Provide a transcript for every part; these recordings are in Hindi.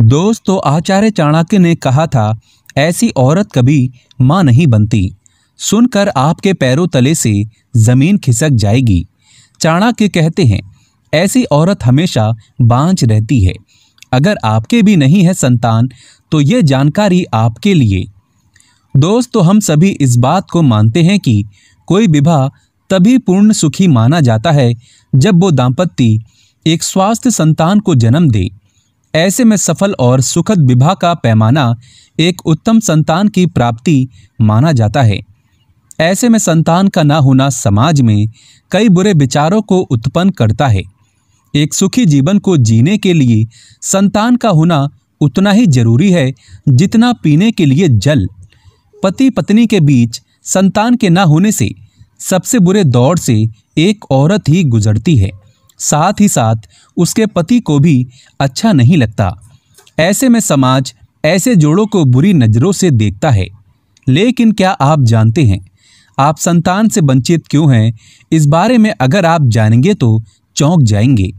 दोस्तों तो आचार्य चाणक्य ने कहा था ऐसी औरत कभी माँ नहीं बनती सुनकर आपके पैरों तले से जमीन खिसक जाएगी चाणक्य कहते हैं ऐसी औरत हमेशा बांझ रहती है अगर आपके भी नहीं है संतान तो ये जानकारी आपके लिए दोस्तों तो हम सभी इस बात को मानते हैं कि कोई विवाह तभी पूर्ण सुखी माना जाता है जब वो दाम्पत्य एक स्वास्थ्य संतान को जन्म दे ऐसे में सफल और सुखद विवाह का पैमाना एक उत्तम संतान की प्राप्ति माना जाता है ऐसे में संतान का ना होना समाज में कई बुरे विचारों को उत्पन्न करता है एक सुखी जीवन को जीने के लिए संतान का होना उतना ही जरूरी है जितना पीने के लिए जल पति पत्नी के बीच संतान के ना होने से सबसे बुरे दौर से एक औरत ही गुजरती है साथ ही साथ उसके पति को भी अच्छा नहीं लगता ऐसे में समाज ऐसे जोड़ों को बुरी नज़रों से देखता है लेकिन क्या आप जानते हैं आप संतान से वंचित क्यों हैं इस बारे में अगर आप जानेंगे तो चौंक जाएंगे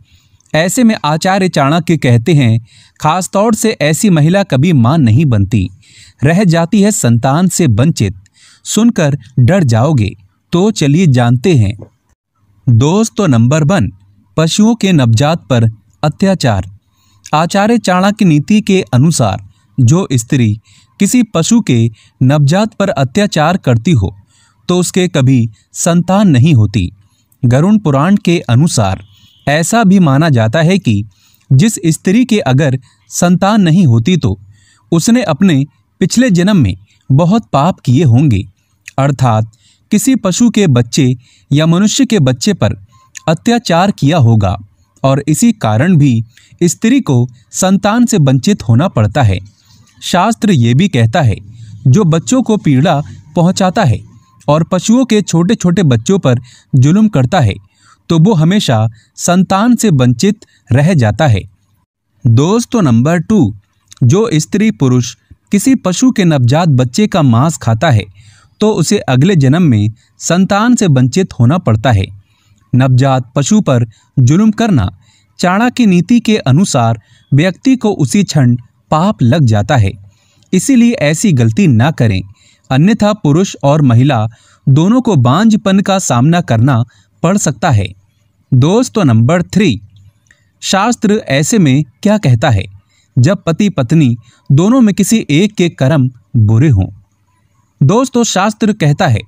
ऐसे में आचार्य चाणक्य कहते हैं खासतौर से ऐसी महिला कभी मां नहीं बनती रह जाती है संतान से वंचित सुनकर डर जाओगे तो चलिए जानते हैं दोस्त तो नंबर वन पशुओं के नवजात पर अत्याचार आचार्य चाणक्य नीति के अनुसार जो स्त्री किसी पशु के नवजात पर अत्याचार करती हो तो उसके कभी संतान नहीं होती गरुण पुराण के अनुसार ऐसा भी माना जाता है कि जिस स्त्री के अगर संतान नहीं होती तो उसने अपने पिछले जन्म में बहुत पाप किए होंगे अर्थात किसी पशु के बच्चे या मनुष्य के बच्चे पर अत्याचार किया होगा और इसी कारण भी स्त्री को संतान से वंचित होना पड़ता है शास्त्र ये भी कहता है जो बच्चों को पीड़ा पहुंचाता है और पशुओं के छोटे छोटे बच्चों पर जुल्म करता है तो वो हमेशा संतान से वंचित रह जाता है दोस्तों नंबर टू जो स्त्री पुरुष किसी पशु के नवजात बच्चे का मांस खाता है तो उसे अगले जन्म में संतान से वंचित होना पड़ता है नवजात पशु पर जुल्म करना चाणा की नीति के अनुसार व्यक्ति को उसी क्षण पाप लग जाता है इसीलिए ऐसी गलती ना करें अन्यथा पुरुष और महिला दोनों को बांझपन का सामना करना पड़ सकता है दोस्तों नंबर थ्री शास्त्र ऐसे में क्या कहता है जब पति पत्नी दोनों में किसी एक के कर्म बुरे हों दोस्तों शास्त्र कहता है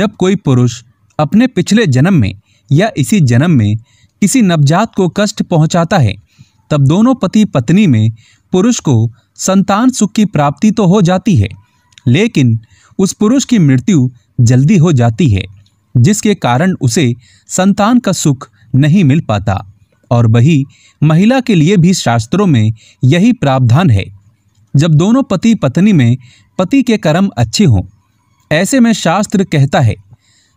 जब कोई पुरुष अपने पिछले जन्म में या इसी जन्म में किसी नवजात को कष्ट पहुंचाता है तब दोनों पति पत्नी में पुरुष को संतान सुख की प्राप्ति तो हो जाती है लेकिन उस पुरुष की मृत्यु जल्दी हो जाती है जिसके कारण उसे संतान का सुख नहीं मिल पाता और वही महिला के लिए भी शास्त्रों में यही प्रावधान है जब दोनों पति पत्नी में पति के कर्म अच्छे हों ऐसे में शास्त्र कहता है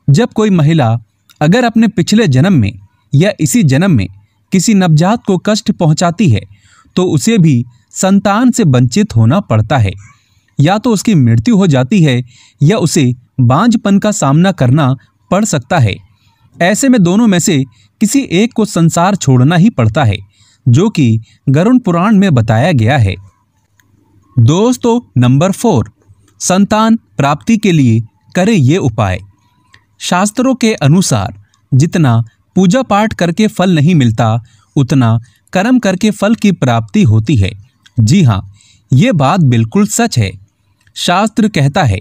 जब कोई महिला अगर अपने पिछले जन्म में या इसी जन्म में किसी नवजात को कष्ट पहुंचाती है तो उसे भी संतान से वंचित होना पड़ता है या तो उसकी मृत्यु हो जाती है या उसे बांझपन का सामना करना पड़ सकता है ऐसे में दोनों में से किसी एक को संसार छोड़ना ही पड़ता है जो कि गरुण पुराण में बताया गया है दोस्तों नंबर फोर संतान प्राप्ति के लिए करें ये उपाय शास्त्रों के अनुसार जितना पूजा पाठ करके फल नहीं मिलता उतना कर्म करके फल की प्राप्ति होती है जी हाँ ये बात बिल्कुल सच है शास्त्र कहता है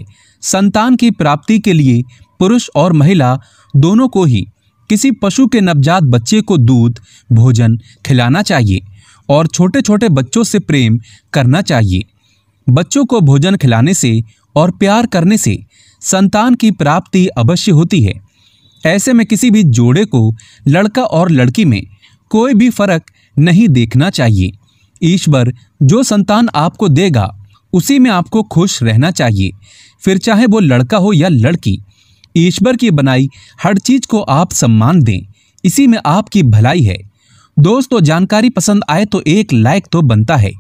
संतान की प्राप्ति के लिए पुरुष और महिला दोनों को ही किसी पशु के नवजात बच्चे को दूध भोजन खिलाना चाहिए और छोटे छोटे बच्चों से प्रेम करना चाहिए बच्चों को भोजन खिलाने से और प्यार करने से संतान की प्राप्ति अवश्य होती है ऐसे में किसी भी जोड़े को लड़का और लड़की में कोई भी फर्क नहीं देखना चाहिए ईश्वर जो संतान आपको देगा उसी में आपको खुश रहना चाहिए फिर चाहे वो लड़का हो या लड़की ईश्वर की बनाई हर चीज को आप सम्मान दें इसी में आपकी भलाई है दोस्तों जानकारी पसंद आए तो एक लाइक तो बनता है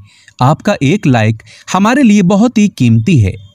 आपका एक लाइक हमारे लिए बहुत ही कीमती है